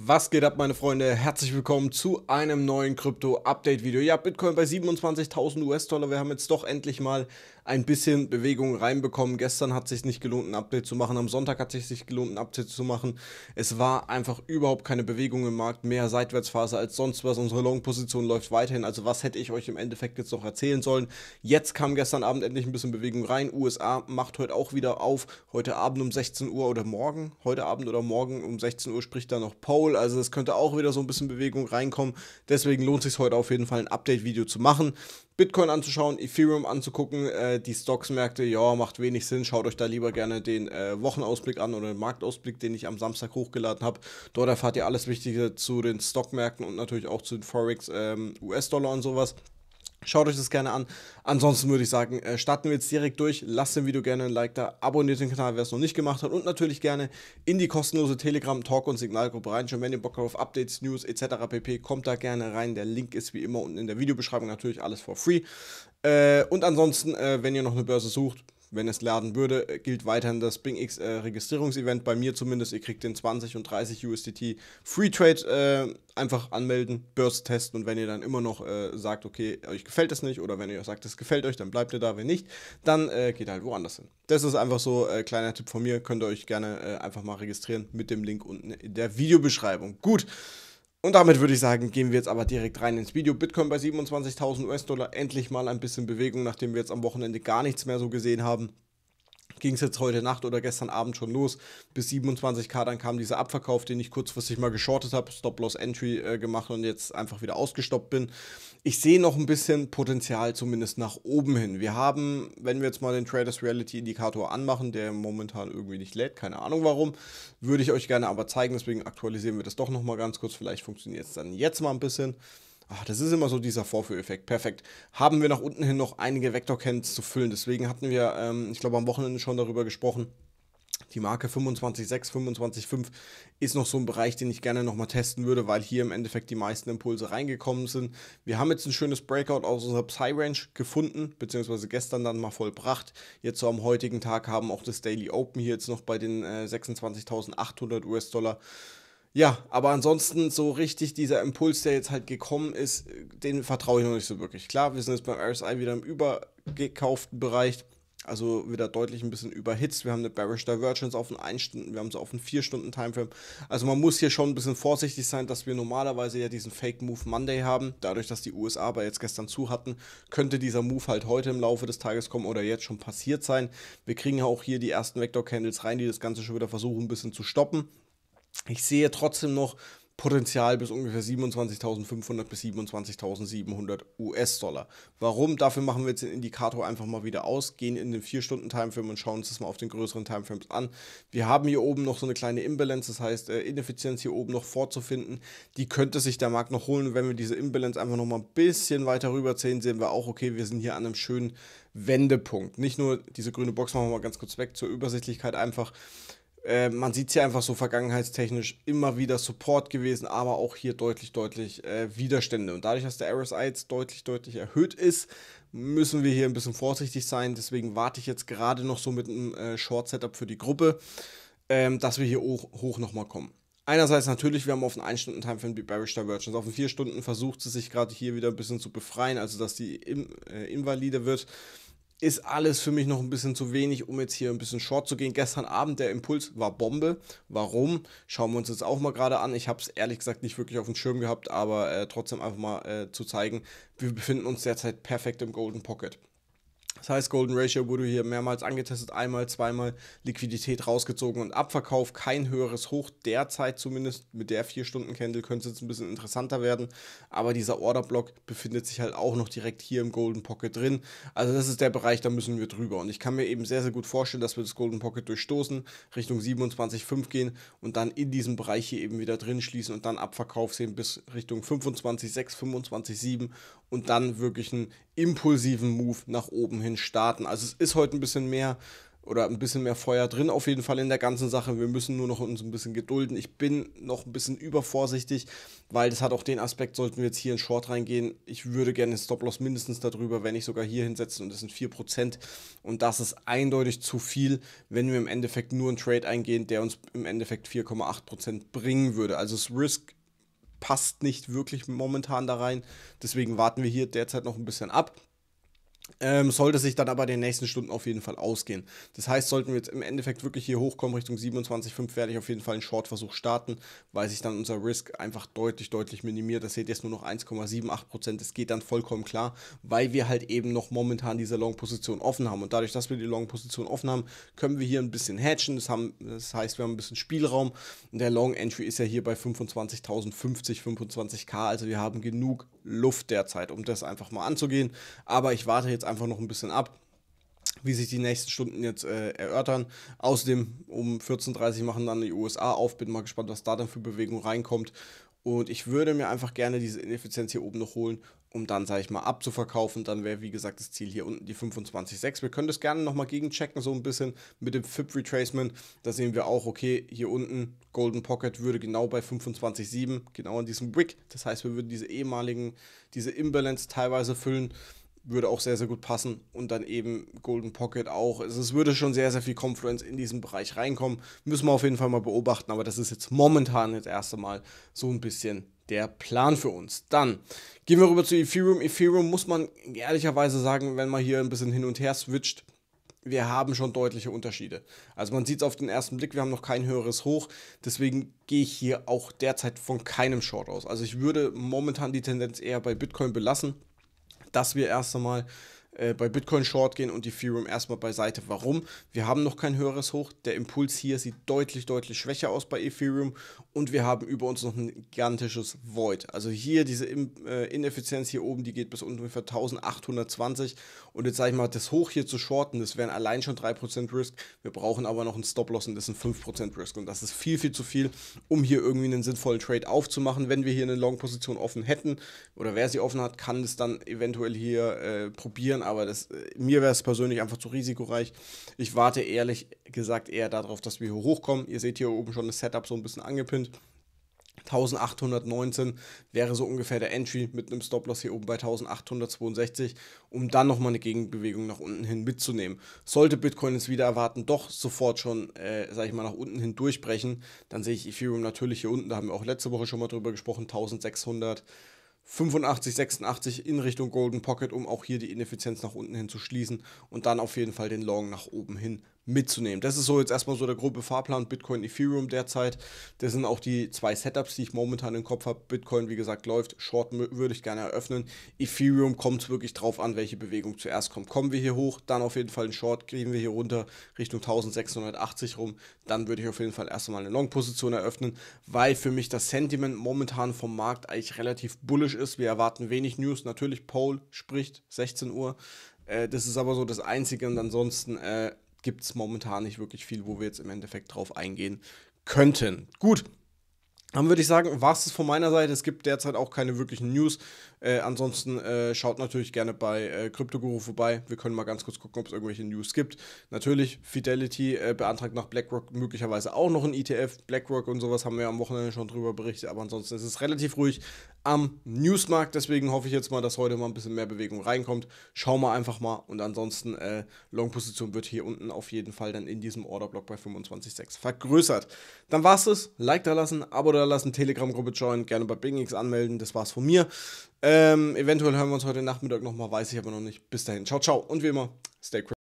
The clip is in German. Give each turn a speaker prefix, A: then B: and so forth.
A: Was geht ab, meine Freunde? Herzlich willkommen zu einem neuen Krypto-Update-Video. Ja, Bitcoin bei 27.000 US-Dollar. Wir haben jetzt doch endlich mal ein bisschen Bewegung reinbekommen. Gestern hat es sich nicht gelohnt, ein Update zu machen. Am Sonntag hat es sich gelohnt, ein Update zu machen. Es war einfach überhaupt keine Bewegung im Markt. Mehr Seitwärtsphase als sonst was. Unsere Long-Position läuft weiterhin. Also, was hätte ich euch im Endeffekt jetzt noch erzählen sollen? Jetzt kam gestern Abend endlich ein bisschen Bewegung rein. USA macht heute auch wieder auf. Heute Abend um 16 Uhr oder morgen. Heute Abend oder morgen um 16 Uhr spricht da noch Paul. Bowl. Also es könnte auch wieder so ein bisschen Bewegung reinkommen. Deswegen lohnt es sich heute auf jeden Fall ein Update-Video zu machen. Bitcoin anzuschauen, Ethereum anzugucken, äh, die Stocksmärkte, ja, macht wenig Sinn. Schaut euch da lieber gerne den äh, Wochenausblick an oder den Marktausblick, den ich am Samstag hochgeladen habe. Dort erfahrt ihr alles Wichtige zu den Stockmärkten und natürlich auch zu den Forex, ähm, US-Dollar und sowas. Schaut euch das gerne an. Ansonsten würde ich sagen, äh, starten wir jetzt direkt durch. Lasst dem Video gerne ein Like da, abonniert den Kanal, wer es noch nicht gemacht hat und natürlich gerne in die kostenlose Telegram, Talk und Signalgruppe rein. reinschauen. Wenn ihr Bock auf Updates, News etc. pp, kommt da gerne rein. Der Link ist wie immer unten in der Videobeschreibung natürlich alles for free. Äh, und ansonsten, äh, wenn ihr noch eine Börse sucht, wenn es laden würde, gilt weiterhin das BingX äh, Registrierungsevent. Bei mir zumindest, ihr kriegt den 20 und 30 USDT Free Trade äh, einfach anmelden, Börse testen und wenn ihr dann immer noch äh, sagt, okay, euch gefällt das nicht oder wenn ihr sagt, es gefällt euch, dann bleibt ihr da. Wenn nicht, dann äh, geht halt woanders hin. Das ist einfach so ein äh, kleiner Tipp von mir. Könnt ihr euch gerne äh, einfach mal registrieren mit dem Link unten in der Videobeschreibung. Gut. Und damit würde ich sagen, gehen wir jetzt aber direkt rein ins Video. Bitcoin bei 27.000 US-Dollar, endlich mal ein bisschen Bewegung, nachdem wir jetzt am Wochenende gar nichts mehr so gesehen haben ging es jetzt heute Nacht oder gestern Abend schon los. Bis 27k, dann kam dieser Abverkauf, den ich kurzfristig mal geschortet habe, Stop-Loss-Entry äh, gemacht und jetzt einfach wieder ausgestoppt bin. Ich sehe noch ein bisschen Potenzial zumindest nach oben hin. Wir haben, wenn wir jetzt mal den Traders Reality Indikator anmachen, der momentan irgendwie nicht lädt, keine Ahnung warum, würde ich euch gerne aber zeigen, deswegen aktualisieren wir das doch nochmal ganz kurz, vielleicht funktioniert es dann jetzt mal ein bisschen. Ach, das ist immer so dieser Vorführeffekt. Perfekt. Haben wir nach unten hin noch einige Vektorcans zu füllen. Deswegen hatten wir, ähm, ich glaube, am Wochenende schon darüber gesprochen. Die Marke 25.6, 25.5 ist noch so ein Bereich, den ich gerne nochmal testen würde, weil hier im Endeffekt die meisten Impulse reingekommen sind. Wir haben jetzt ein schönes Breakout aus unserer Psy-Range gefunden, beziehungsweise gestern dann mal vollbracht. Jetzt so am heutigen Tag haben auch das Daily Open hier jetzt noch bei den äh, 26.800 US-Dollar ja, aber ansonsten so richtig dieser Impuls, der jetzt halt gekommen ist, den vertraue ich noch nicht so wirklich. Klar, wir sind jetzt beim RSI wieder im übergekauften Bereich, also wieder deutlich ein bisschen überhitzt. Wir haben eine Bearish Divergence auf den 1 Stunden, wir haben sie auf den 4 Stunden Timeframe. Also man muss hier schon ein bisschen vorsichtig sein, dass wir normalerweise ja diesen Fake Move Monday haben. Dadurch, dass die USA aber jetzt gestern zu hatten, könnte dieser Move halt heute im Laufe des Tages kommen oder jetzt schon passiert sein. Wir kriegen ja auch hier die ersten Vector Candles rein, die das Ganze schon wieder versuchen ein bisschen zu stoppen. Ich sehe trotzdem noch Potenzial bis ungefähr 27.500 bis 27.700 US-Dollar. Warum? Dafür machen wir jetzt den Indikator einfach mal wieder aus, gehen in den 4-Stunden-Timeframe und schauen uns das mal auf den größeren Timeframes an. Wir haben hier oben noch so eine kleine Imbalance, das heißt äh, Ineffizienz hier oben noch vorzufinden. Die könnte sich der Markt noch holen. Wenn wir diese Imbalance einfach nochmal ein bisschen weiter rüberziehen, sehen wir auch, okay, wir sind hier an einem schönen Wendepunkt. Nicht nur diese grüne Box machen wir mal ganz kurz weg zur Übersichtlichkeit einfach. Äh, man sieht es ja einfach so vergangenheitstechnisch immer wieder Support gewesen, aber auch hier deutlich, deutlich äh, Widerstände. Und dadurch, dass der RSI jetzt deutlich, deutlich erhöht ist, müssen wir hier ein bisschen vorsichtig sein. Deswegen warte ich jetzt gerade noch so mit einem äh, Short-Setup für die Gruppe, ähm, dass wir hier hoch, hoch nochmal kommen. Einerseits natürlich, wir haben auf den 1-Stunden-Timeframe die Bearish Divergence. Auf den 4 Stunden versucht sie sich gerade hier wieder ein bisschen zu befreien, also dass die in, äh, invalider wird ist alles für mich noch ein bisschen zu wenig, um jetzt hier ein bisschen short zu gehen. Gestern Abend der Impuls war Bombe. Warum? Schauen wir uns jetzt auch mal gerade an. Ich habe es ehrlich gesagt nicht wirklich auf dem Schirm gehabt, aber äh, trotzdem einfach mal äh, zu zeigen, wir befinden uns derzeit perfekt im Golden Pocket. Das heißt, Golden Ratio wurde hier mehrmals angetestet, einmal, zweimal Liquidität rausgezogen und Abverkauf. Kein höheres Hoch derzeit zumindest. Mit der 4-Stunden-Candle könnte es jetzt ein bisschen interessanter werden. Aber dieser Order-Block befindet sich halt auch noch direkt hier im Golden Pocket drin. Also das ist der Bereich, da müssen wir drüber. Und ich kann mir eben sehr, sehr gut vorstellen, dass wir das Golden Pocket durchstoßen, Richtung 27,5 gehen und dann in diesem Bereich hier eben wieder drin schließen und dann Abverkauf sehen bis Richtung 25,6, 25,7 und dann wirklich ein impulsiven Move nach oben hin starten. Also es ist heute ein bisschen mehr oder ein bisschen mehr Feuer drin auf jeden Fall in der ganzen Sache. Wir müssen nur noch uns ein bisschen gedulden. Ich bin noch ein bisschen übervorsichtig, weil das hat auch den Aspekt, sollten wir jetzt hier in Short reingehen. Ich würde gerne den Stop-Loss mindestens darüber, wenn ich sogar hier hinsetzen und das sind 4%. Und das ist eindeutig zu viel, wenn wir im Endeffekt nur einen Trade eingehen, der uns im Endeffekt 4,8% bringen würde. Also das Risk passt nicht wirklich momentan da rein. Deswegen warten wir hier derzeit noch ein bisschen ab. Ähm, sollte sich dann aber in den nächsten Stunden auf jeden Fall ausgehen. Das heißt, sollten wir jetzt im Endeffekt wirklich hier hochkommen, Richtung 27,5, werde ich auf jeden Fall einen Short-Versuch starten, weil sich dann unser Risk einfach deutlich, deutlich minimiert. Das seht ihr jetzt nur noch 1,78%. Das geht dann vollkommen klar, weil wir halt eben noch momentan diese Long-Position offen haben. Und dadurch, dass wir die Long-Position offen haben, können wir hier ein bisschen hatchen. Das, haben, das heißt, wir haben ein bisschen Spielraum. der Long-Entry ist ja hier bei 25.050, 25k. Also wir haben genug Luft derzeit, um das einfach mal anzugehen. Aber ich warte jetzt einfach noch ein bisschen ab wie sich die nächsten Stunden jetzt äh, erörtern. Außerdem um 14.30 Uhr machen dann die USA auf. Bin mal gespannt, was da dann für Bewegung reinkommt. Und ich würde mir einfach gerne diese Ineffizienz hier oben noch holen, um dann, sage ich mal, abzuverkaufen. Dann wäre, wie gesagt, das Ziel hier unten die 25,6. Wir können das gerne nochmal gegenchecken, so ein bisschen mit dem FIP Retracement. Da sehen wir auch, okay, hier unten Golden Pocket würde genau bei 25,7, genau an diesem Wick. Das heißt, wir würden diese ehemaligen, diese Imbalance teilweise füllen würde auch sehr, sehr gut passen. Und dann eben Golden Pocket auch. Also es würde schon sehr, sehr viel Confluence in diesen Bereich reinkommen. Müssen wir auf jeden Fall mal beobachten. Aber das ist jetzt momentan das erste Mal so ein bisschen der Plan für uns. Dann gehen wir rüber zu Ethereum. Ethereum muss man ehrlicherweise sagen, wenn man hier ein bisschen hin und her switcht, wir haben schon deutliche Unterschiede. Also man sieht es auf den ersten Blick, wir haben noch kein höheres Hoch. Deswegen gehe ich hier auch derzeit von keinem Short aus. Also ich würde momentan die Tendenz eher bei Bitcoin belassen dass wir erst einmal äh, bei Bitcoin Short gehen und Ethereum erstmal beiseite. Warum? Wir haben noch kein höheres Hoch. Der Impuls hier sieht deutlich, deutlich schwächer aus bei Ethereum und wir haben über uns noch ein gigantisches Void. Also hier diese In äh, Ineffizienz hier oben, die geht bis ungefähr 1820 und jetzt sage ich mal, das Hoch hier zu shorten, das wären allein schon 3% Risk. Wir brauchen aber noch einen Stop-Loss und das sind 5% Risk und das ist viel, viel zu viel, um hier irgendwie einen sinnvollen Trade aufzumachen. Wenn wir hier eine Long-Position offen hätten oder wer sie offen hat, kann es dann eventuell hier äh, probieren, aber das, äh, mir wäre es persönlich einfach zu risikoreich. Ich warte ehrlich gesagt eher darauf, dass wir hier hochkommen. Ihr seht hier oben schon das Setup so ein bisschen angepinnt. 1819 wäre so ungefähr der Entry mit einem Stop-Loss hier oben bei 1862, um dann nochmal eine Gegenbewegung nach unten hin mitzunehmen. Sollte Bitcoin es wieder erwarten, doch sofort schon, äh, sag ich mal, nach unten hin durchbrechen, dann sehe ich Ethereum natürlich hier unten, da haben wir auch letzte Woche schon mal drüber gesprochen, 1600. 85, 86 in Richtung Golden Pocket, um auch hier die Ineffizienz nach unten hin zu schließen und dann auf jeden Fall den Long nach oben hin mitzunehmen. Das ist so jetzt erstmal so der grobe Fahrplan Bitcoin, Ethereum derzeit. Das sind auch die zwei Setups, die ich momentan im Kopf habe. Bitcoin, wie gesagt, läuft. Short würde ich gerne eröffnen. Ethereum kommt wirklich drauf an, welche Bewegung zuerst kommt. Kommen wir hier hoch, dann auf jeden Fall ein Short, kriegen wir hier runter Richtung 1680 rum. Dann würde ich auf jeden Fall erstmal eine Long-Position eröffnen, weil für mich das Sentiment momentan vom Markt eigentlich relativ bullish ist. Wir erwarten wenig News. Natürlich, Paul spricht 16 Uhr. Äh, das ist aber so das Einzige und ansonsten äh, gibt es momentan nicht wirklich viel, wo wir jetzt im Endeffekt drauf eingehen könnten. Gut, dann würde ich sagen, war es von meiner Seite. Es gibt derzeit auch keine wirklichen News. Äh, ansonsten äh, schaut natürlich gerne bei äh, CryptoGuru vorbei. Wir können mal ganz kurz gucken, ob es irgendwelche News gibt. Natürlich, Fidelity äh, beantragt nach BlackRock möglicherweise auch noch ein ETF. BlackRock und sowas haben wir am Wochenende schon drüber berichtet, aber ansonsten ist es relativ ruhig am Newsmarkt. Deswegen hoffe ich jetzt mal, dass heute mal ein bisschen mehr Bewegung reinkommt. Schauen wir einfach mal und ansonsten äh, Long-Position wird hier unten auf jeden Fall dann in diesem Orderblock bei 25,6 vergrößert. Dann war's es. Like da lassen, Abo da lassen, Telegram-Gruppe joinen, gerne bei BingX anmelden. Das war's von mir. Ähm, eventuell hören wir uns heute Nachmittag nochmal, weiß ich aber noch nicht. Bis dahin, ciao, ciao und wie immer, stay crazy.